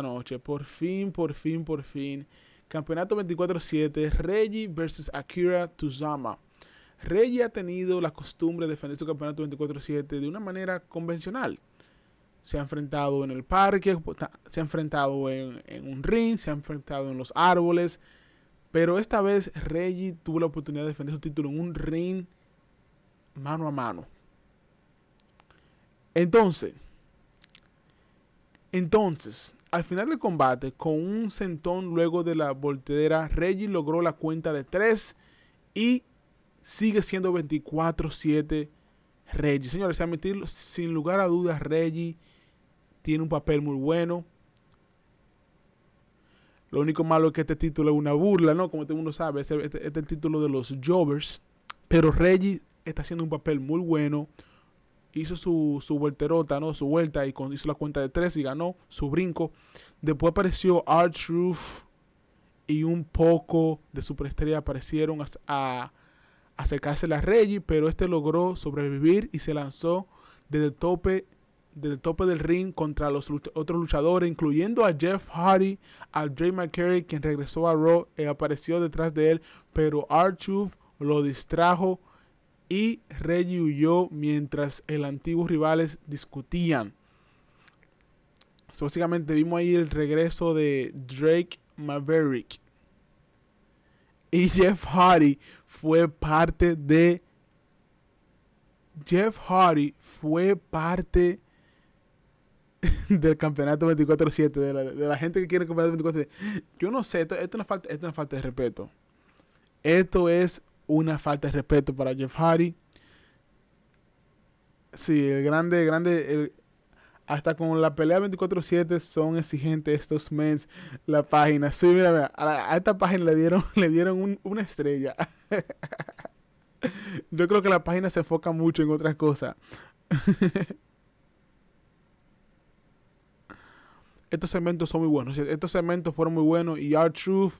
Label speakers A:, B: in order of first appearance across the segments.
A: noche. Por fin, por fin, por fin. Campeonato 24-7, Reggie versus Akira Tuzama. Reggie ha tenido la costumbre de defender su campeonato 24-7 de una manera convencional. Se ha enfrentado en el parque, se ha enfrentado en, en un ring, se ha enfrentado en los árboles. Pero esta vez Reggie tuvo la oportunidad de defender su título en un ring mano a mano. Entonces, entonces, al final del combate, con un sentón luego de la voltedera, Reggie logró la cuenta de 3 y sigue siendo 24-7 Reggie. Señores, admitirlo, sin lugar a dudas, Reggie tiene un papel muy bueno. Lo único malo es que este título es una burla, ¿no? Como todo el mundo sabe, este, este, es el título de los Jovers. Pero Reggie está haciendo un papel muy bueno hizo su, su vuelterota, ¿no? Su vuelta y con, hizo la cuenta de tres y ganó su brinco. Después apareció r y un poco de superestrella aparecieron a, acercarse a Reggie, pero este logró sobrevivir y se lanzó desde el tope del tope del ring contra los otros luchadores, incluyendo a Jeff Hardy, a Drake McCary, quien regresó a Raw, apareció detrás de él, pero Archuf lo distrajo y Reggie huyó mientras el antiguo rivales discutían. básicamente vimos ahí el regreso de Drake Maverick. Y Jeff Hardy fue parte de... Jeff Hardy fue parte del campeonato 24-7, de la, gente que quiere el campeonato 24-7. Yo no sé, esto, es una falta de respeto. Esto es una falta de respeto para Jeff Hardy. Sí, el grande, grande, hasta con la pelea 24-7 son exigentes estos mens. La página, sí, mira, mira a, esta página le dieron, le dieron una estrella. Yo creo que la página se enfoca mucho en otras cosas. Estos segmentos son muy buenos. Estos segmentos fueron muy buenos y art Truth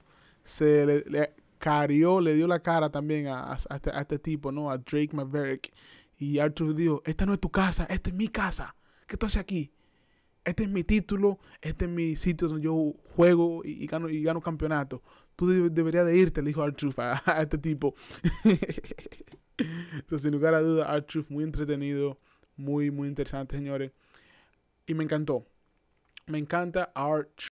A: se le, le carió, le dio la cara también a, este, este tipo, ¿no? A Drake Maverick. Y Arthur dijo, esta no es tu casa, esta es mi casa. ¿Qué tú haces aquí? Este es mi título, este es mi sitio donde yo juego y, gano, y gano campeonato. Tú deberías de irte, le dijo Arthur a, este tipo. Entonces, sin lugar a duda, Arthur muy entretenido, muy, muy interesante, señores. Y me encantó. Me encanta Arthur.